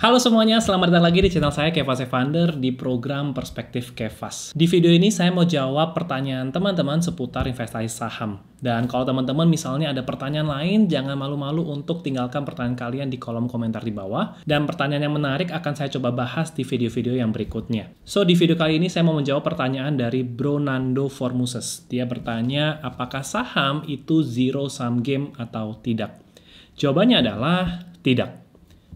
Halo semuanya, selamat datang lagi di channel saya Kevas Evander di program Perspektif Kevas. Di video ini saya mau jawab pertanyaan teman-teman seputar investasi saham. Dan kalau teman-teman misalnya ada pertanyaan lain, jangan malu-malu untuk tinggalkan pertanyaan kalian di kolom komentar di bawah. Dan pertanyaan yang menarik akan saya coba bahas di video-video yang berikutnya. So, di video kali ini saya mau menjawab pertanyaan dari Bro Nando Formuses. Dia bertanya, apakah saham itu zero sum game atau tidak? Jawabannya adalah tidak.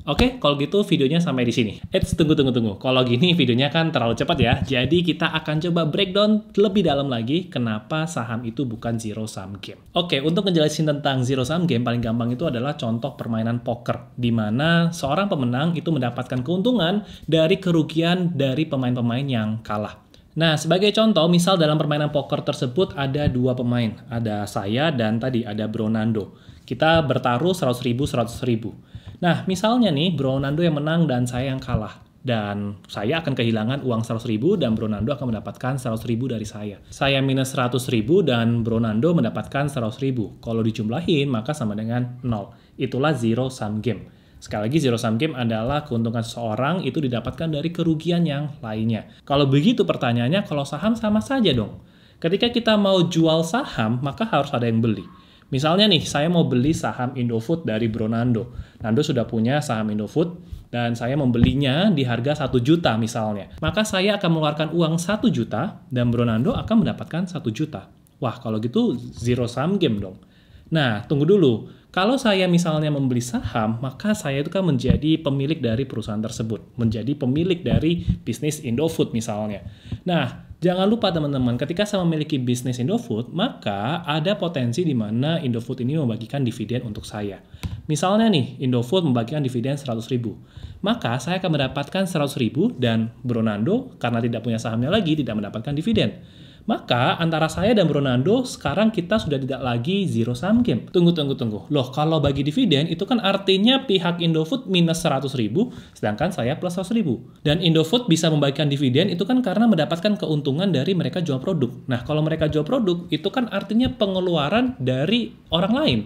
Oke, kalau gitu videonya sampai di sini. Eits, tunggu, tunggu, tunggu. Kalau gini videonya kan terlalu cepat ya. Jadi kita akan coba breakdown lebih dalam lagi kenapa saham itu bukan zero sum game. Oke, untuk ngejelasin tentang zero sum game, paling gampang itu adalah contoh permainan poker. Di mana seorang pemenang itu mendapatkan keuntungan dari kerugian dari pemain-pemain yang kalah. Nah, sebagai contoh, misal dalam permainan poker tersebut ada dua pemain. Ada saya dan tadi ada Bronando. Kita bertaruh 100 ribu, 100 ribu. Nah, misalnya nih Bro Nando yang menang dan saya yang kalah dan saya akan kehilangan uang 100 ribu dan Bro Nando akan mendapatkan 100 ribu dari saya. Saya minus 100 ribu dan Bro Nando mendapatkan 100 ribu. Kalau dijumlahin maka sama dengan 0. Itulah zero sum game. Sekali lagi zero sum game adalah keuntungan seseorang itu didapatkan dari kerugian yang lainnya. Kalau begitu pertanyaannya kalau saham sama saja dong. Ketika kita mau jual saham maka harus ada yang beli. Misalnya nih, saya mau beli saham Indofood dari Bronando. Nando sudah punya saham Indofood, dan saya membelinya di harga 1 juta misalnya. Maka saya akan mengeluarkan uang 1 juta, dan Bronando akan mendapatkan 1 juta. Wah, kalau gitu zero sum game dong. Nah, tunggu dulu. Kalau saya misalnya membeli saham, maka saya itu kan menjadi pemilik dari perusahaan tersebut, menjadi pemilik dari bisnis Indofood misalnya. Nah, Jangan lupa teman-teman, ketika saya memiliki bisnis Indofood, maka ada potensi di mana Indofood ini membagikan dividen untuk saya. Misalnya nih, Indofood membagikan dividen 100 ribu. Maka saya akan mendapatkan 100 ribu dan Bronando karena tidak punya sahamnya lagi tidak mendapatkan dividen. Maka antara saya dan Ronaldo sekarang kita sudah tidak lagi zero sum game. Tunggu, tunggu, tunggu. Loh, kalau bagi dividen itu kan artinya pihak Indofood minus 100 ribu, sedangkan saya plus 100 ribu. Dan Indofood bisa membagikan dividen itu kan karena mendapatkan keuntungan dari mereka jual produk. Nah, kalau mereka jual produk, itu kan artinya pengeluaran dari orang lain.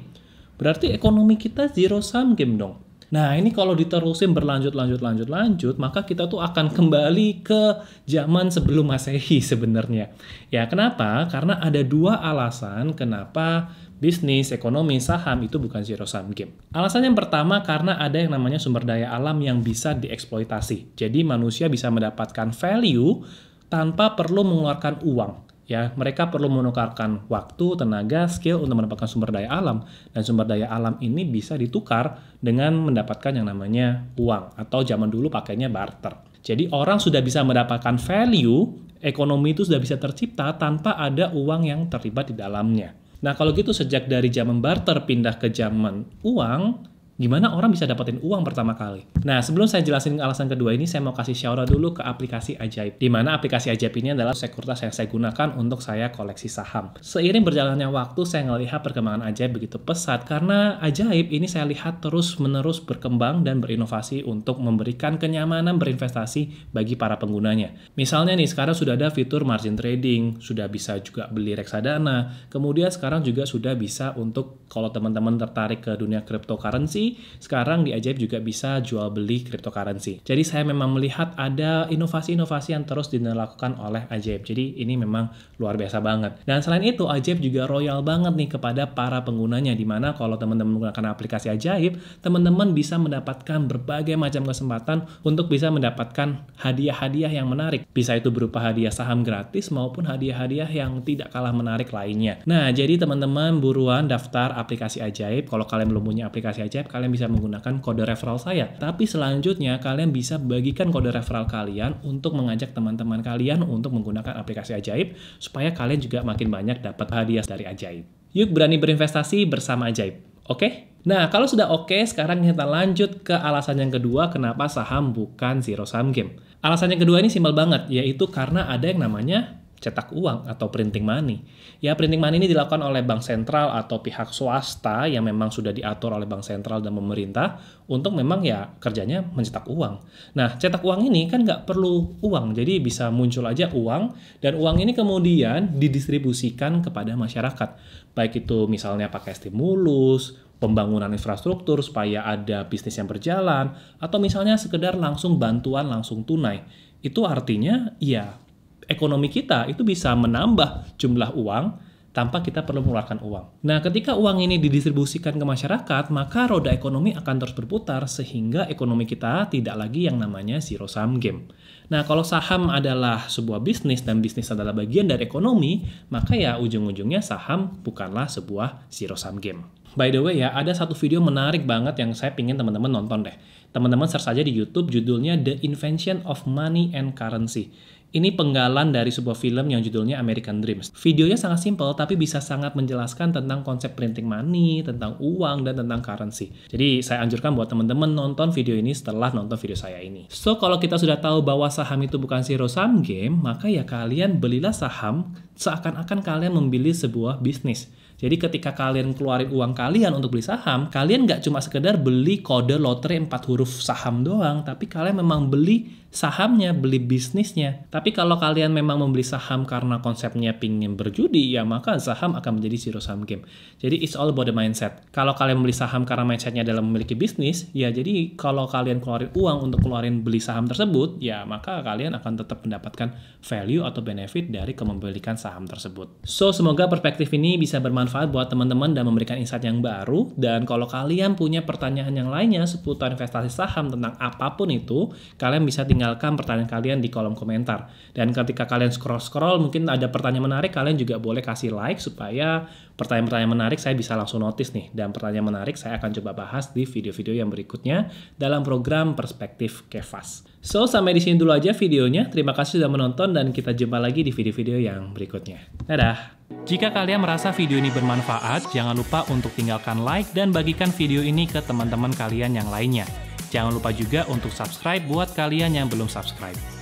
Berarti ekonomi kita zero sum game dong. Nah, ini kalau diterusin berlanjut lanjut lanjut lanjut, maka kita tuh akan kembali ke zaman sebelum Masehi sebenarnya. Ya, kenapa? Karena ada dua alasan kenapa bisnis, ekonomi, saham itu bukan zero sum game. Alasan yang pertama karena ada yang namanya sumber daya alam yang bisa dieksploitasi. Jadi manusia bisa mendapatkan value tanpa perlu mengeluarkan uang ya mereka perlu menukarkan waktu, tenaga, skill untuk mendapatkan sumber daya alam dan sumber daya alam ini bisa ditukar dengan mendapatkan yang namanya uang atau zaman dulu pakainya barter. Jadi orang sudah bisa mendapatkan value, ekonomi itu sudah bisa tercipta tanpa ada uang yang terlibat di dalamnya. Nah, kalau gitu sejak dari zaman barter pindah ke zaman uang, gimana orang bisa dapetin uang pertama kali. Nah, sebelum saya jelasin alasan kedua ini, saya mau kasih shout out dulu ke aplikasi Ajaib. Di mana aplikasi Ajaib ini adalah sekuritas yang saya gunakan untuk saya koleksi saham. Seiring berjalannya waktu, saya melihat perkembangan Ajaib begitu pesat karena Ajaib ini saya lihat terus-menerus berkembang dan berinovasi untuk memberikan kenyamanan berinvestasi bagi para penggunanya. Misalnya nih, sekarang sudah ada fitur margin trading, sudah bisa juga beli reksadana, kemudian sekarang juga sudah bisa untuk kalau teman-teman tertarik ke dunia cryptocurrency, sekarang di Ajaib juga bisa jual beli cryptocurrency. Jadi saya memang melihat ada inovasi-inovasi yang terus dilakukan oleh Ajaib. Jadi ini memang luar biasa banget. Dan selain itu Ajaib juga royal banget nih kepada para penggunanya dimana kalau teman-teman menggunakan aplikasi Ajaib, teman-teman bisa mendapatkan berbagai macam kesempatan untuk bisa mendapatkan hadiah-hadiah yang menarik. Bisa itu berupa hadiah saham gratis maupun hadiah-hadiah yang tidak kalah menarik lainnya. Nah, jadi teman-teman buruan daftar aplikasi Ajaib. Kalau kalian belum punya aplikasi Ajaib, kalian bisa menggunakan kode referral saya. Tapi selanjutnya kalian bisa bagikan kode referral kalian untuk mengajak teman-teman kalian untuk menggunakan aplikasi Ajaib supaya kalian juga makin banyak dapat hadiah dari Ajaib. Yuk berani berinvestasi bersama Ajaib. Oke? Okay? Nah, kalau sudah oke, okay, sekarang kita lanjut ke alasan yang kedua kenapa saham bukan zero sum game. Alasan yang kedua ini simpel banget, yaitu karena ada yang namanya cetak uang atau printing money. Ya, printing money ini dilakukan oleh bank sentral atau pihak swasta yang memang sudah diatur oleh bank sentral dan pemerintah untuk memang ya kerjanya mencetak uang. Nah, cetak uang ini kan nggak perlu uang, jadi bisa muncul aja uang dan uang ini kemudian didistribusikan kepada masyarakat. Baik itu misalnya pakai stimulus, pembangunan infrastruktur supaya ada bisnis yang berjalan, atau misalnya sekedar langsung bantuan langsung tunai. Itu artinya ya ekonomi kita itu bisa menambah jumlah uang tanpa kita perlu mengeluarkan uang. Nah, ketika uang ini didistribusikan ke masyarakat, maka roda ekonomi akan terus berputar sehingga ekonomi kita tidak lagi yang namanya zero sum game. Nah, kalau saham adalah sebuah bisnis dan bisnis adalah bagian dari ekonomi, maka ya ujung-ujungnya saham bukanlah sebuah zero sum game. By the way ya, ada satu video menarik banget yang saya pingin teman-teman nonton deh. Teman-teman search saja di YouTube judulnya The Invention of Money and Currency ini penggalan dari sebuah film yang judulnya American Dreams. Videonya sangat simpel tapi bisa sangat menjelaskan tentang konsep printing money, tentang uang, dan tentang currency. Jadi saya anjurkan buat teman-teman nonton video ini setelah nonton video saya ini. So kalau kita sudah tahu bahwa saham itu bukan zero sum game, maka ya kalian belilah saham seakan-akan kalian membeli sebuah bisnis. Jadi ketika kalian keluarin uang kalian untuk beli saham, kalian nggak cuma sekedar beli kode lotre 4 huruf saham doang, tapi kalian memang beli sahamnya, beli bisnisnya. Tapi kalau kalian memang membeli saham karena konsepnya pingin berjudi, ya maka saham akan menjadi zero sum game. Jadi it's all about the mindset. Kalau kalian beli saham karena mindsetnya dalam memiliki bisnis, ya jadi kalau kalian keluarin uang untuk keluarin beli saham tersebut, ya maka kalian akan tetap mendapatkan value atau benefit dari kemembelikan saham tersebut. So, semoga perspektif ini bisa bermanfaat buat teman-teman dan memberikan insight yang baru. Dan kalau kalian punya pertanyaan yang lainnya seputar investasi saham tentang apapun itu, kalian bisa tinggal tinggalkan pertanyaan kalian di kolom komentar. Dan ketika kalian scroll-scroll mungkin ada pertanyaan menarik, kalian juga boleh kasih like supaya pertanyaan-pertanyaan menarik saya bisa langsung notice nih. Dan pertanyaan menarik saya akan coba bahas di video-video yang berikutnya dalam program Perspektif Kevas. So, sampai di sini dulu aja videonya. Terima kasih sudah menonton dan kita jumpa lagi di video-video yang berikutnya. Dadah! Jika kalian merasa video ini bermanfaat, jangan lupa untuk tinggalkan like dan bagikan video ini ke teman-teman kalian yang lainnya. Jangan lupa juga untuk subscribe buat kalian yang belum subscribe.